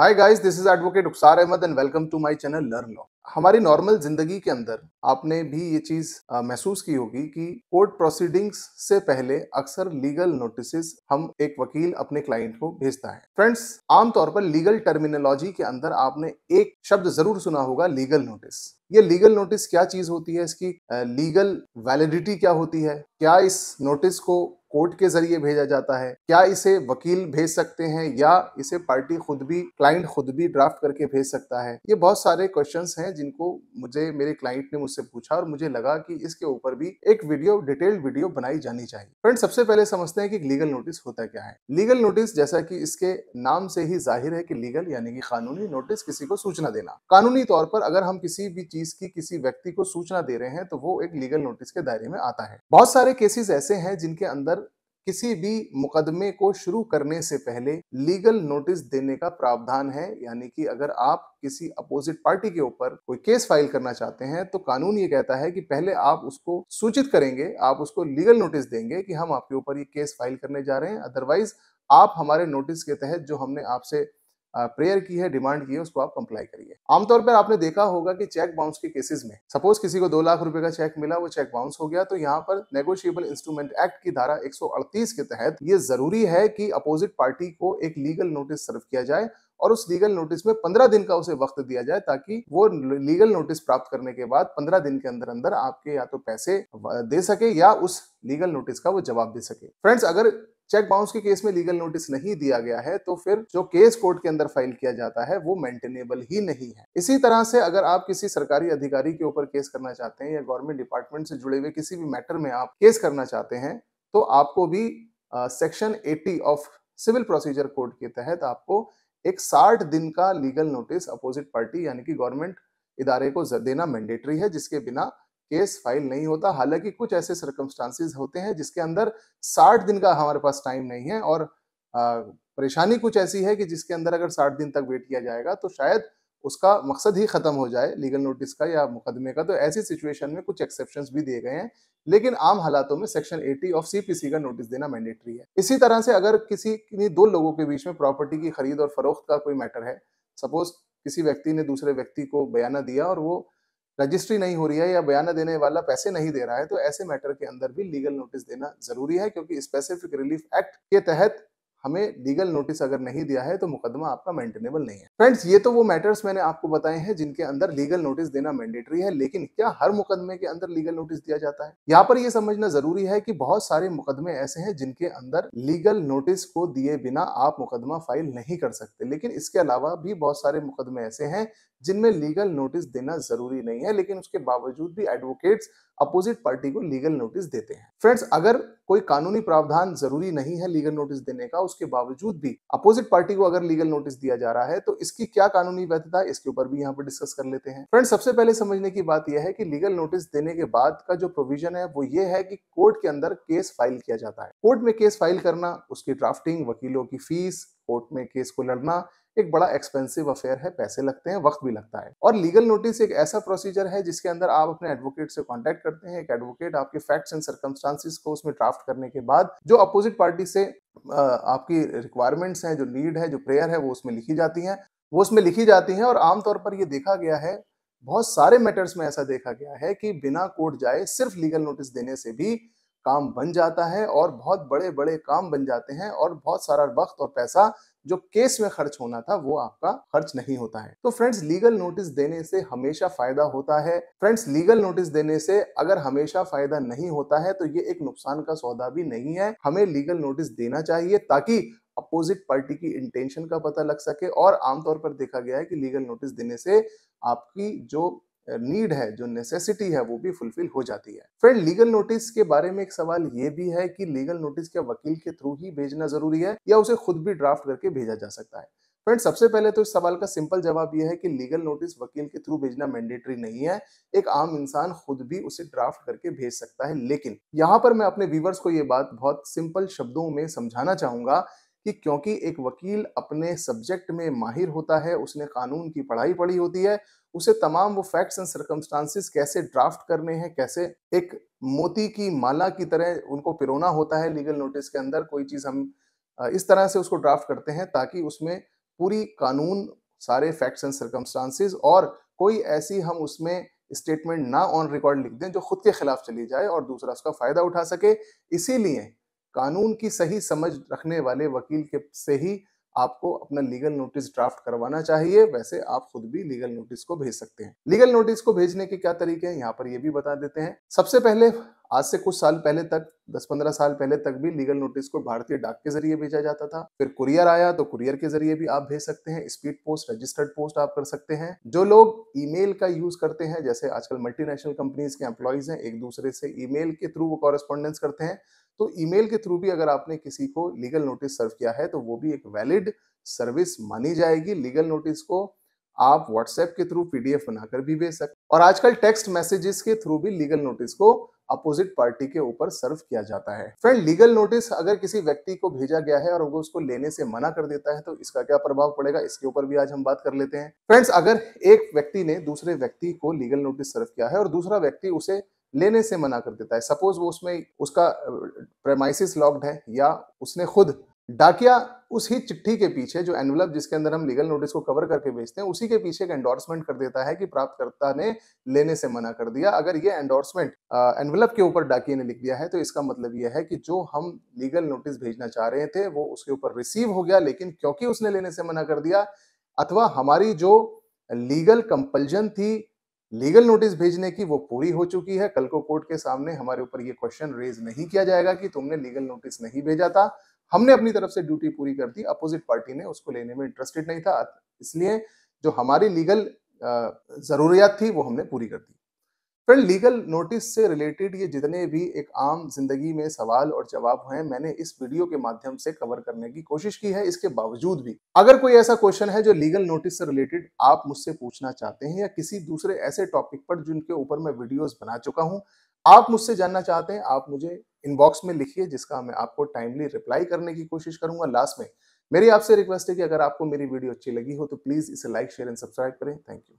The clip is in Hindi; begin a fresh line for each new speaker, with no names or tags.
Hi guys, this is Advocate Uksar Ahmed and welcome to my channel Learn Law. हमारी नॉर्मल जिंदगी के अंदर आपने भी ये चीज महसूस की होगी कि कोर्ट प्रोसीडिंग्स से पहले अक्सर लीगल नोटिस हम एक वकील अपने क्लाइंट को भेजता है फ्रेंड्स आमतौर पर लीगल टर्मिनोलॉजी के अंदर आपने एक शब्द जरूर सुना होगा लीगल नोटिस ये लीगल नोटिस क्या चीज होती है इसकी लीगल वैलिडिटी क्या होती है क्या इस नोटिस को कोर्ट के जरिए भेजा जाता है क्या इसे वकील भेज सकते हैं या इसे पार्टी खुद भी क्लाइंट खुद भी ड्राफ्ट करके भेज सकता है ये बहुत सारे क्वेश्चंस हैं जिनको मुझे मेरे क्लाइंट ने मुझसे पूछा और मुझे लगा कि इसके ऊपर भी एक वीडियो डिटेल्ड वीडियो बनाई जानी चाहिए फ्रेंड सबसे पहले समझते हैं कि लीगल नोटिस होता क्या है लीगल नोटिस जैसा कि इसके नाम से ही जाहिर है कि लीगल यानी कि कानूनी नोटिस किसी को सूचना देना कानूनी तौर पर अगर हम किसी भी चीज की किसी व्यक्ति को सूचना दे रहे हैं तो वो एक लीगल नोटिस के दायरे में आता है बहुत सारे केसेस ऐसे हैं जिनके अंदर किसी भी मुकदमे को शुरू करने से पहले लीगल नोटिस देने का प्रावधान है यानी कि अगर आप किसी अपोजिट पार्टी के ऊपर कोई केस फाइल करना चाहते हैं तो कानून ये कहता है कि पहले आप उसको सूचित करेंगे आप उसको लीगल नोटिस देंगे कि हम आपके ऊपर ये केस फाइल करने जा रहे हैं अदरवाइज आप हमारे नोटिस के तहत जो हमने आपसे प्रेयर की है डिमांड की है उसको आप कंप्लाई करिए आमतौर पर आपने देखा होगा कि चेक बाउंस के केसेस में सपोज किसी को दो लाख रुपए का चेक मिला वो चेक बाउंस हो गया तो यहाँ पर नेगोशिएबल इंस्ट्रूमेंट एक्ट की धारा 138 के तहत ये जरूरी है कि अपोजिट पार्टी को एक लीगल नोटिस सर्व किया जाए और उस लीगल नोटिस में पंद्रह दिन का उसे वक्त दिया जाए ताकि वो लीगल नोटिस प्राप्त करने के बाद पंद्रह दिन के अंदर अंदर आपके या तो पैसे दे सके या उस लीगल नोटिस का वो जवाब दे सके फ्रेंड्स अगर चेक बाउंस के केस में लीगल नोटिस नहीं दिया गया है तो फिर जो केस कोर्ट के अंदर फाइल किया जाता है वो मेंटेनेबल ही नहीं है इसी तरह से अगर आप किसी सरकारी अधिकारी के ऊपर केस करना चाहते हैं या गवर्नमेंट डिपार्टमेंट से जुड़े हुए किसी भी मैटर में आप केस करना चाहते हैं तो आपको भी section eighty of civil procedure code के तहत आपको एक साठ दिन का लीगल नोटिस अपोजिट पार्टी यानी कि गवर्नमेंट इदारे को देना मैंडेटरी है जिसके बिना केस फाइल नहीं होता हालांकि कुछ ऐसे सर्कमस्टांसिस होते हैं जिसके अंदर साठ दिन का हमारे पास टाइम नहीं है और परेशानी कुछ ऐसी है कि जिसके अंदर अगर साठ दिन तक वेट किया जाएगा तो शायद उसका मकसद ही ख़त्म हो जाए लीगल नोटिस का या मुकदमे का तो ऐसी सिचुएशन में कुछ एक्सेप्शन भी दिए गए हैं लेकिन आम हालातों में सेक्शन 80 ऑफ सीपीसी का नोटिस देना मैंडेटरी है इसी तरह से अगर किसी दो लोगों के बीच में प्रॉपर्टी की खरीद और फरोख्त का कोई मैटर है सपोज किसी व्यक्ति ने दूसरे व्यक्ति को बयाना दिया और वो रजिस्ट्री नहीं हो रही है या बयान देने वाला पैसे नहीं दे रहा है तो ऐसे मैटर के अंदर भी लीगल नोटिस देना जरूरी है क्योंकि स्पेसिफिक रिलीफ एक्ट के तहत हमें लीगल नोटिस अगर नहीं दिया है तो मुकदमा आपका मेंटेनेबल नहीं है फ्रेंड्स ये तो वो मैटर्स मैंने आपको बताए हैं जिनके अंदर लीगल नोटिस देना मैंडेटरी है लेकिन क्या हर मुकदमे के अंदर लीगल नोटिस दिया जाता है यहाँ पर यह समझना जरूरी है कि बहुत सारे मुकदमे ऐसे हैं जिनके अंदर लीगल नोटिस को दिए बिना आप मुकदमा फाइल नहीं कर सकते लेकिन इसके अलावा भी बहुत सारे मुकदमे ऐसे हैं जिनमें लीगल नोटिस देना जरूरी नहीं है लेकिन उसके बावजूद भी एडवोकेट्स अपोजिट पार्टी को लीगल नोटिस देते हैं फ्रेंड्स अगर कोई कानूनी प्रावधान जरूरी नहीं है लीगल नोटिस देने का उसके बावजूद भी अपोजिट पार्टी को अगर लीगल नोटिस दिया जा रहा है तो इसकी क्या कानूनी वैधता इसके ऊपर भी यहाँ पर डिस्कस कर लेते हैं फ्रेंड्स सबसे पहले समझने की बात यह है कि लीगल नोटिस देने के बाद का जो प्रोविजन है वो ये है कि कोर्ट के अंदर केस फाइल किया जाता है कोर्ट में केस फाइल करना उसकी ड्राफ्टिंग वकीलों की फीस कोर्ट में केस को लड़ना एक बड़ा एक्सपेंसिव अफेयर है पैसे लगते हैं वक्त भी लगता है और लीगल नोटिस एक ऐसा प्रोसीजर है जिसके अंदर आप अपने एडवोकेट से कॉन्टेक्ट करते हैं एक एडवोकेट आपके फैक्ट्स एंड सर्कमस्टांसिस को उसमें ड्राफ्ट करने के बाद जो अपोजिट पार्टी से आपकी रिक्वायरमेंट्स हैं जो नीड है जो प्रेयर है वो उसमें लिखी जाती हैं वो उसमें लिखी जाती हैं और आमतौर पर ये देखा गया है बहुत सारे मैटर्स में ऐसा देखा गया है कि बिना कोर्ट जाए सिर्फ लीगल नोटिस देने से भी काम बन जाता है और बहुत बड़े बड़े काम बन जाते हैं और बहुत सारा वक्त और पैसा जो केस में खर्च होना था वो आपका खर्च नहीं होता है तो फ्रेंड्स लीगल नोटिस देने से हमेशा फायदा होता है फ्रेंड्स लीगल नोटिस देने से अगर हमेशा फायदा नहीं होता है तो ये एक नुकसान का सौदा भी नहीं है हमें लीगल नोटिस देना चाहिए ताकि अपोजिट पार्टी की इंटेंशन का पता लग सके और आमतौर पर देखा गया है कि लीगल नोटिस देने से आपकी जो नीड है जो नेसेसिटी है वो भी फुलफिल हो जाती है फ्रेंड लीगल नोटिस के बारे में एक सवाल ये भी है कि लीगल नोटिस क्या वकील के थ्रू ही भेजना जरूरी है या उसे खुद भी ड्राफ्ट करके भेजा जा सकता है फ्रेंड सबसे पहले तो इस सवाल का सिंपल जवाब यह है कि लीगल नोटिस वकील के थ्रू भेजना मैंडेटरी नहीं है एक आम इंसान खुद भी उसे ड्राफ्ट करके भेज सकता है लेकिन यहाँ पर मैं अपने व्यूवर्स को ये बात बहुत सिंपल शब्दों में समझाना चाहूंगा कि क्योंकि एक वकील अपने सब्जेक्ट में माहिर होता है उसने कानून की पढ़ाई पढ़ी होती है उसे तमाम वो फैक्ट्स एंड सरकमस्टांसिस कैसे ड्राफ्ट करने हैं कैसे एक मोती की माला की तरह उनको पिरोना होता है लीगल नोटिस के अंदर कोई चीज़ हम इस तरह से उसको ड्राफ्ट करते हैं ताकि उसमें पूरी कानून सारे फैक्ट्स एंड सरकमस्टांसिस और कोई ऐसी हम उसमें स्टेटमेंट ना ऑन रिकॉर्ड लिख दें जो खुद के खिलाफ चली जाए और दूसरा उसका फ़ायदा उठा सके इसीलिए कानून की सही समझ रखने वाले वकील के से ही आपको अपना लीगल नोटिस ड्राफ्ट करवाना चाहिए वैसे आप खुद भी लीगल नोटिस को भेज सकते हैं लीगल नोटिस को भेजने के क्या तरीके हैं यहाँ पर ये भी बता देते हैं सबसे पहले आज से कुछ साल पहले तक 10-15 साल पहले तक भी लीगल नोटिस को भारतीय डाक के जरिए भेजा जाता था फिर कुरियर आया तो कुरियर के जरिए भी आप भेज सकते हैं स्पीड पोस्ट रजिस्टर्ड पोस्ट आप कर सकते हैं जो लोग ईमेल का यूज करते हैं जैसे आजकल मल्टीनेशनल कंपनीज के एम्प्लॉयज हैं एक दूसरे से ईमेल के थ्रू वो कॉरेस्पॉन्डेंस करते हैं तो ईमेल के थ्रू भी अगर आपने किसी को लीगल नोटिस सर्व किया है तो वो भी एक वैलिड सर्विस मानी जाएगी लीगल नोटिस को आप व्हाट्सएप के थ्रू पीडीएफ बनाकर भी भेज सकते और आजकल टेक्स्ट मैसेजेस के थ्रू भी लीगल नोटिस को अपोजिट पार्टी के ऊपर सर्व किया जाता है फ्रेंड लीगल नोटिस अगर किसी व्यक्ति को भेजा गया है और वो उसको लेने से मना कर देता है तो इसका क्या प्रभाव पड़ेगा इसके ऊपर भी आज हम बात कर लेते हैं फ्रेंड्स अगर एक व्यक्ति ने दूसरे व्यक्ति को लीगल नोटिस सर्व किया है और दूसरा व्यक्ति उसे लेने से मना कर देता है सपोज वो उसमें उसका प्रेमाइसिस लॉक्ड है या उसने खुद डाकिया उस ही चिट्ठी के पीछे जो एनवलप जिसके अंदर हम लीगल नोटिस को कवर करके भेजते हैं उसी के पीछे एक एंडोर्समेंट कर देता है कि प्राप्तकर्ता ने लेने से मना कर दिया अगर ये एंडोर्समेंट एनवलप के ऊपर डाकिया ने लिख दिया है तो इसका मतलब यह है कि जो हम लीगल नोटिस भेजना चाह रहे थे वो उसके ऊपर रिसीव हो गया लेकिन क्योंकि उसने लेने से मना कर दिया अथवा हमारी जो लीगल कंपल्जन थी लीगल नोटिस भेजने की वो पूरी हो चुकी है कल को कोर्ट के सामने हमारे ऊपर ये क्वेश्चन रेज नहीं किया जाएगा कि तुमने लीगल नोटिस नहीं भेजा था हमने अपनी तरफ से ड्यूटी पूरी कर दी अपोजिट पार्टी ने उसको लेने में इंटरेस्टेड नहीं था इसलिए जो हमारी लीगल जरूरियात थी वो हमने पूरी कर दी फ्रेंड लीगल नोटिस से रिलेटेड ये जितने भी एक आम जिंदगी में सवाल और जवाब हैं मैंने इस वीडियो के माध्यम से कवर करने की कोशिश की है इसके बावजूद भी अगर कोई ऐसा क्वेश्चन है जो लीगल नोटिस से रिलेटेड आप मुझसे पूछना चाहते हैं या किसी दूसरे ऐसे टॉपिक पर जिनके ऊपर मैं वीडियोज बना चुका हूँ आप मुझसे जानना चाहते हैं आप मुझे इनबॉक्स में लिखिए जिसका मैं आपको टाइमली रिप्लाई करने की कोशिश करूंगा लास्ट में मेरी आपसे रिक्वेस्ट है कि अगर आपको मेरी वीडियो अच्छी लगी हो तो प्लीज़ इसे लाइक शेयर एंड सब्सक्राइब करें थैंक यू